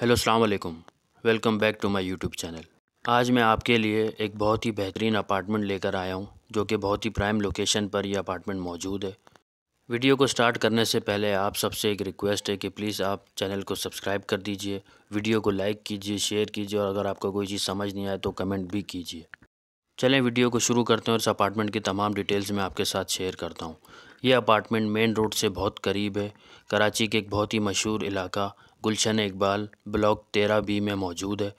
hello अस्सलाम welcome back to my YouTube channel आज मैं आपके लिए एक बहुत ही बेहतरीन अपार्टमेंट लेकर आया हूँ जो कि बहुत ही प्राइम लोकेशन पर यह अपार्टमेंट मौजूद है वीडियो को स्टार्ट करने से पहले आप सबसे एक रिक्वेस्ट है कि प्लीज़ आप चैनल को सब्सक्राइब कर दीजिए वीडियो को लाइक कीजिए शेयर कीजिए और अगर आपको कोई चीज़ समझ नहीं आए तो कमेंट भी कीजिए चलें वीडियो को शुरू करते हैं और इस अपार्टमेंट की तमाम डिटेल्स मैं आपके साथ शेयर करता हूँ यह अपार्टमेंट मेन रोड से बहुत करीब है कराची के एक बहुत ही मशहूर इलाका गुलशन इकबाल ब्लॉक तेरह बी में मौजूद है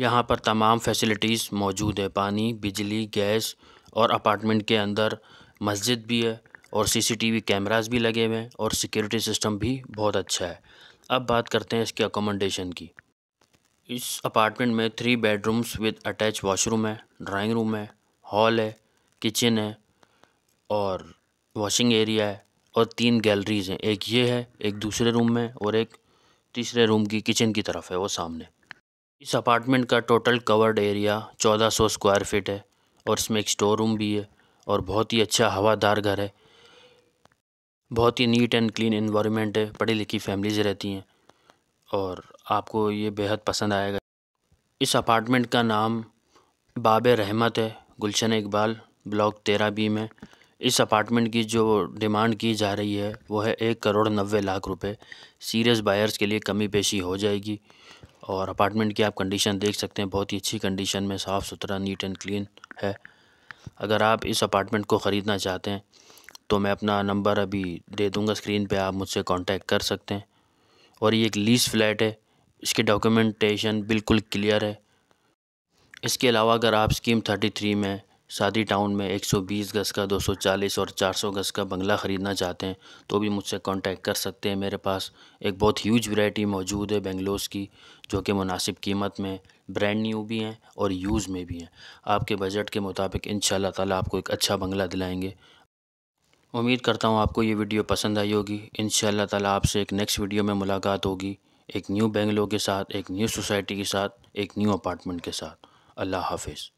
यहाँ पर तमाम फैसिलिटीज़ मौजूद है पानी बिजली गैस और अपार्टमेंट के अंदर मस्जिद भी है और सीसीटीवी कैमरास भी लगे हुए हैं और सिक्योरिटी सिस्टम भी बहुत अच्छा है अब बात करते हैं इसके अकोमोडेशन की इस अपार्टमेंट में three bedrooms with attach washroom है ड्राइंग रूम है हॉल है किचन है और वॉशिंग एरिया है और तीन गैलरीज हैं एक ये है एक दूसरे रूम में और एक तीसरे रूम की किचन की तरफ है वो सामने इस अपार्टमेंट का total covered area 1400 square feet है और इसमें एक स्टोर रूम भी है और बहुत ही अच्छा हवादार घर है बहुत ही नीट एंड क्लीन इन्वामेंट है पढ़ी लिखी फैमिलीज़ रहती हैं और आपको ये बेहद पसंद आएगा इस अपार्टमेंट का नाम बाब रहमत है गुलशन इकबाल ब्लॉक तेरह बी में इस अपार्टमेंट की जो डिमांड की जा रही है वो है एक करोड़ नब्बे लाख रुपए सीरियस बायर्स के लिए कमी पेशी हो जाएगी और अपार्टमेंट की आप कंडीशन देख सकते हैं बहुत ही अच्छी कंडीशन में साफ़ सुथरा नीट एंड क्लीन है अगर आप इस अपार्टमेंट को ख़रीदना चाहते हैं तो मैं अपना नंबर अभी दे दूँगा स्क्रीन पर आप मुझसे कॉन्टेक्ट कर सकते हैं और ये एक लीज़ फ्लैट है इसकी डॉक्यूमेंटेशन बिल्कुल क्लियर है इसके अलावा अगर आप स्कीम थर्टी थ्री में शादी टाउन में 120 गज़ का 240 और 400 गज़ का बंगला ख़रीदना चाहते हैं तो भी मुझसे कांटेक्ट कर सकते हैं मेरे पास एक बहुत ह्यूज वैरायटी मौजूद है बेंगलोर की जो कि मुनासिब कीमत में ब्रांड न्यू भी हैं और यूज़ में भी हैं आपके बजट के मुताबिक इन ताला आपको एक अच्छा बंगला दिलाएँगे उम्मीद करता हूँ आपको ये वीडियो पसंद आई होगी इन ताला आपसे एक नेक्स्ट वीडियो में मुलाकात होगी एक न्यू बेंगलो के साथ एक न्यू सोसाइटी के साथ एक न्यू अपार्टमेंट के साथ अल्लाह हाफिज़